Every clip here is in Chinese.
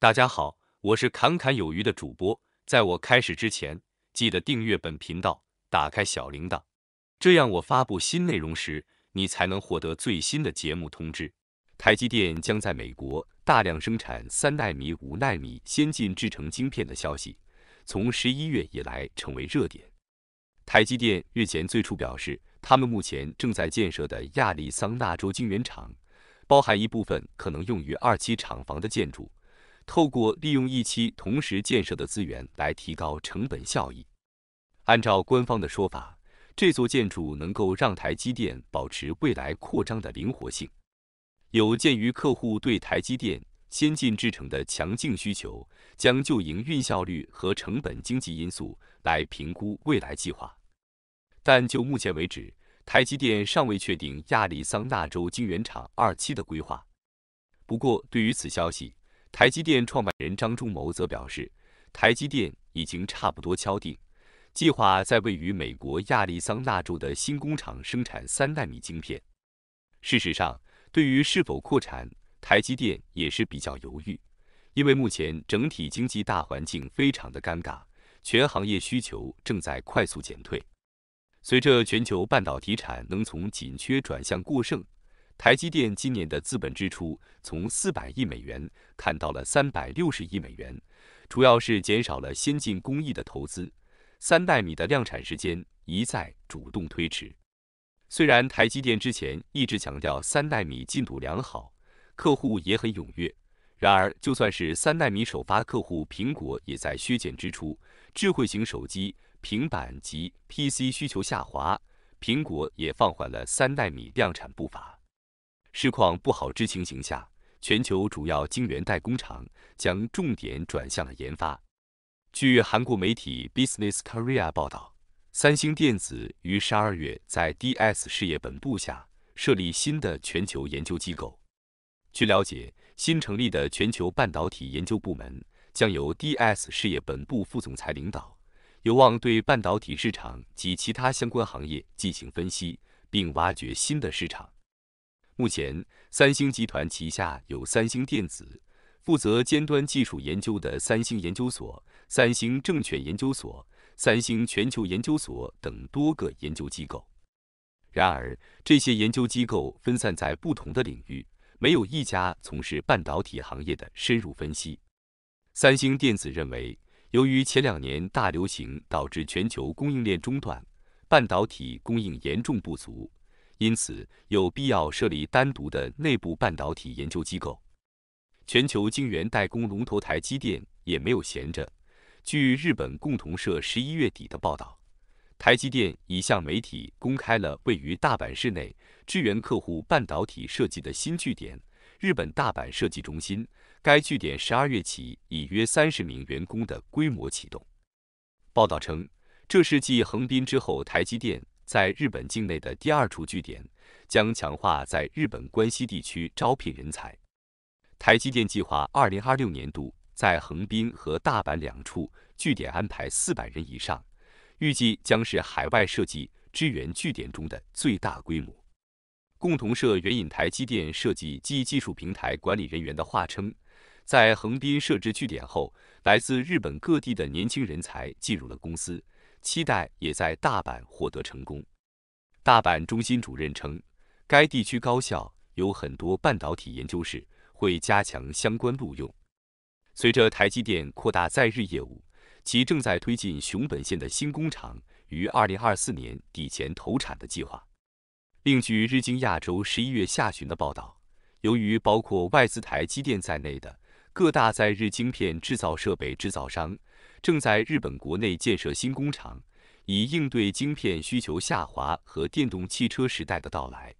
大家好，我是侃侃有余的主播。在我开始之前，记得订阅本频道，打开小铃铛，这样我发布新内容时，你才能获得最新的节目通知。台积电将在美国大量生产三纳米、五纳米先进制程晶片的消息，从十一月以来成为热点。台积电日前最初表示，他们目前正在建设的亚利桑那州晶圆厂，包含一部分可能用于二期厂房的建筑。透过利用一期同时建设的资源来提高成本效益。按照官方的说法，这座建筑能够让台积电保持未来扩张的灵活性。有鉴于客户对台积电先进制程的强劲需求，将就营运效率和成本经济因素来评估未来计划。但就目前为止，台积电尚未确定亚利桑那州晶圆厂二期的规划。不过，对于此消息。台积电创办人张忠谋则表示，台积电已经差不多敲定，计划在位于美国亚利桑那州的新工厂生产三纳米晶片。事实上，对于是否扩产，台积电也是比较犹豫，因为目前整体经济大环境非常的尴尬，全行业需求正在快速减退。随着全球半导体产能从紧缺转向过剩。台积电今年的资本支出从四百亿美元看到了三百六十亿美元，主要是减少了先进工艺的投资。三纳米的量产时间一再主动推迟。虽然台积电之前一直强调三纳米进度良好，客户也很踊跃，然而就算是三纳米首发客户苹果也在削减支出，智慧型手机、平板及 PC 需求下滑，苹果也放缓了三纳米量产步伐。市况不好之情形下，全球主要晶圆代工厂将重点转向了研发。据韩国媒体《Business Korea》报道，三星电子于十二月在 DS 事业本部下设立新的全球研究机构。据了解，新成立的全球半导体研究部门将由 DS 事业本部副总裁领导，有望对半导体市场及其他相关行业进行分析，并挖掘新的市场。目前，三星集团旗下有三星电子负责尖端技术研究的三星研究所、三星证券研究所、三星全球研究所等多个研究机构。然而，这些研究机构分散在不同的领域，没有一家从事半导体行业的深入分析。三星电子认为，由于前两年大流行导致全球供应链中断，半导体供应严重不足。因此，有必要设立单独的内部半导体研究机构。全球晶圆代工龙头台积电也没有闲着。据日本共同社十一月底的报道，台积电已向媒体公开了位于大阪市内支援客户半导体设计的新据点——日本大阪设计中心。该据点十二月起以约三十名员工的规模启动。报道称，这是继横滨之后，台积电。在日本境内的第二处据点，将强化在日本关西地区招聘人才。台积电计划2026年度在横滨和大阪两处据点安排400人以上，预计将是海外设计支援据点中的最大规模。共同社援引台积电设计及技术平台管理人员的话称，在横滨设置据点后，来自日本各地的年轻人才进入了公司。期待也在大阪获得成功。大阪中心主任称，该地区高校有很多半导体研究室，会加强相关录用。随着台积电扩大在日业务，其正在推进熊本县的新工厂于二零二四年底前投产的计划。另据日经亚洲十一月下旬的报道，由于包括外资台积电在内的各大在日晶片制造设备制造商，正在日本国内建设新工厂，以应对晶片需求下滑和电动汽车时代的到来。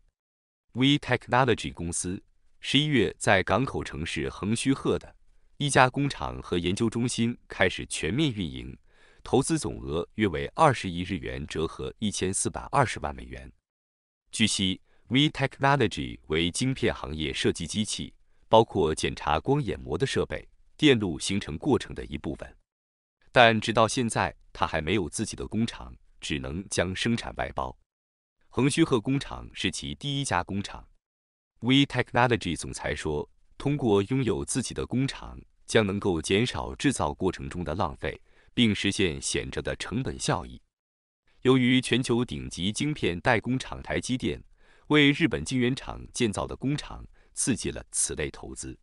V Technology 公司十一月在港口城市横须贺的一家工厂和研究中心开始全面运营，投资总额约为二十亿日元，折合一千四百二十万美元。据悉，V Technology 为晶片行业设计机器，包括检查光眼膜的设备，电路形成过程的一部分。但直到现在，他还没有自己的工厂，只能将生产外包。恒须贺工厂是其第一家工厂。We Technology 总裁说，通过拥有自己的工厂，将能够减少制造过程中的浪费，并实现显着的成本效益。由于全球顶级晶片代工厂台积电为日本晶圆厂建造的工厂，刺激了此类投资。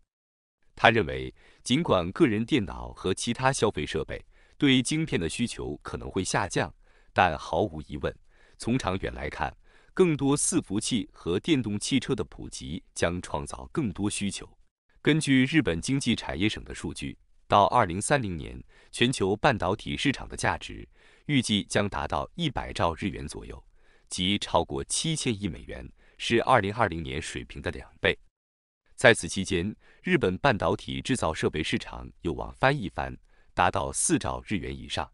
他认为，尽管个人电脑和其他消费设备，对晶片的需求可能会下降，但毫无疑问，从长远来看，更多伺服器和电动汽车的普及将创造更多需求。根据日本经济产业省的数据，到二零三零年，全球半导体市场的价值预计将达到一百兆日元左右，即超过七千亿美元，是二零二零年水平的两倍。在此期间，日本半导体制造设备市场有望翻一番。达到四兆日元以上。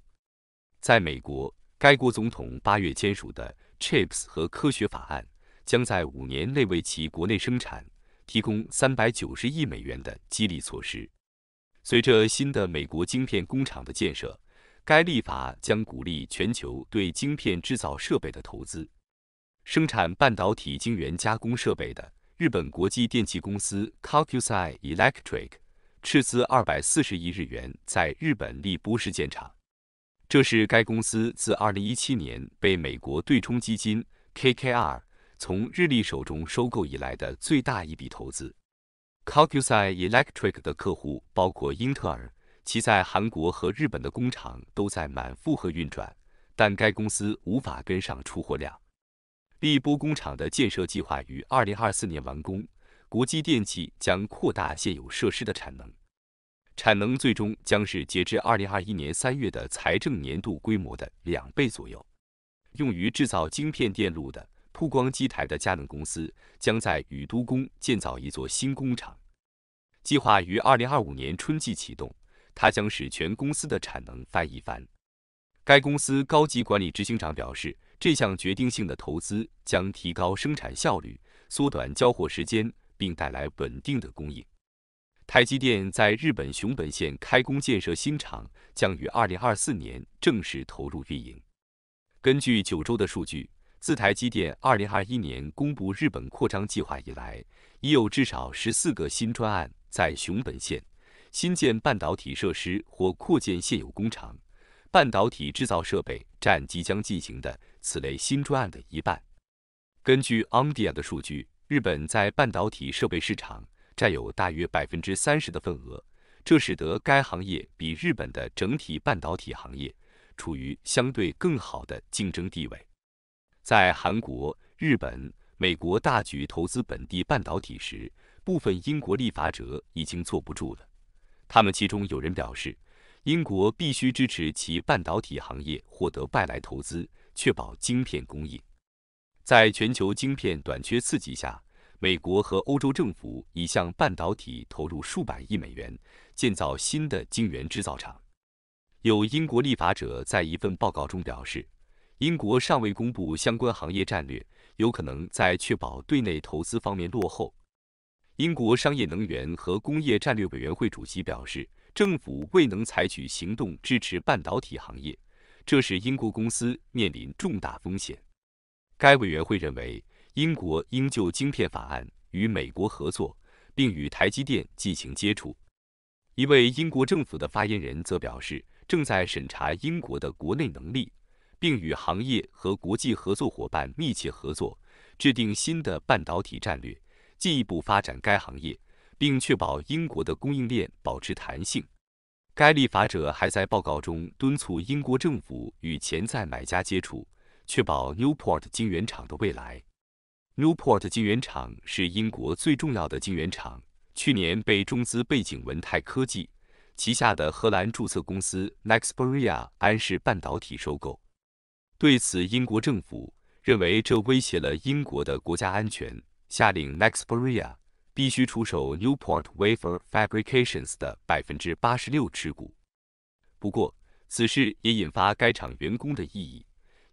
在美国，该国总统八月签署的《Chips 和科学法案》将在五年内为其国内生产提供三百九十亿美元的激励措施。随着新的美国晶片工厂的建设，该立法将鼓励全球对晶片制造设备的投资。生产半导体晶圆加工设备的日本国际电气公司 a l c u s a i Electric）。斥资二百四十亿日元在日本立波市建厂，这是该公司自二零一七年被美国对冲基金 KKR 从日立手中收购以来的最大一笔投资。c a u l u s Electric 的客户包括英特尔，其在韩国和日本的工厂都在满负荷运转，但该公司无法跟上出货量。立波工厂的建设计划于二零二四年完工，国际电器将扩大现有设施的产能。产能最终将是截至二零二一年三月的财政年度规模的两倍左右，用于制造晶片电路的曝光机台的佳能公司将在宇都宫建造一座新工厂，计划于二零二五年春季启动。它将使全公司的产能翻一番。该公司高级管理执行长表示，这项决定性的投资将提高生产效率，缩短交货时间，并带来稳定的供应。台积电在日本熊本县开工建设新厂，将于二零二四年正式投入运营。根据九州的数据，自台积电二零二一年公布日本扩张计划以来，已有至少十四个新专案在熊本县新建半导体设施或扩建现有工厂。半导体制造设备占即将进行的此类新专案的一半。根据 Ondia 的数据，日本在半导体设备市场。占有大约百分之三十的份额，这使得该行业比日本的整体半导体行业处于相对更好的竞争地位。在韩国、日本、美国大举投资本地半导体时，部分英国立法者已经坐不住了。他们其中有人表示，英国必须支持其半导体行业获得外来投资，确保晶片供应。在全球晶片短缺刺激下。美国和欧洲政府已向半导体投入数百亿美元，建造新的晶圆制造厂。有英国立法者在一份报告中表示，英国尚未公布相关行业战略，有可能在确保对内投资方面落后。英国商业能源和工业战略委员会主席表示，政府未能采取行动支持半导体行业，这是英国公司面临重大风险。该委员会认为。英国应就晶片法案与美国合作，并与台积电进行接触。一位英国政府的发言人则表示，正在审查英国的国内能力，并与行业和国际合作伙伴密切合作，制定新的半导体战略，进一步发展该行业，并确保英国的供应链保持弹性。该立法者还在报告中敦促英国政府与潜在买家接触，确保 Newport 晶圆厂的未来。Newport 晶圆厂是英国最重要的晶圆厂，去年被中资背景文泰科技旗下的荷兰注册公司 Nexperia 安氏半导体收购。对此，英国政府认为这威胁了英国的国家安全，下令 Nexperia 必须出售 Newport Wafer Fabrications 的百分之八十六持股。不过，此事也引发该厂员工的异议。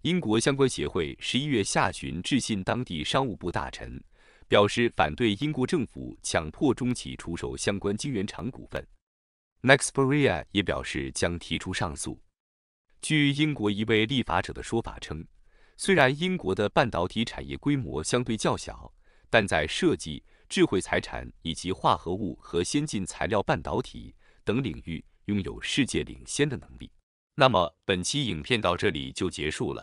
英国相关协会十一月下旬致信当地商务部大臣，表示反对英国政府强迫中企出售相关晶圆厂股份。n e x t a r i a 也表示将提出上诉。据英国一位立法者的说法称，虽然英国的半导体产业规模相对较小，但在设计、智慧财产以及化合物和先进材料半导体等领域拥有世界领先的能力。那么本期影片到这里就结束了。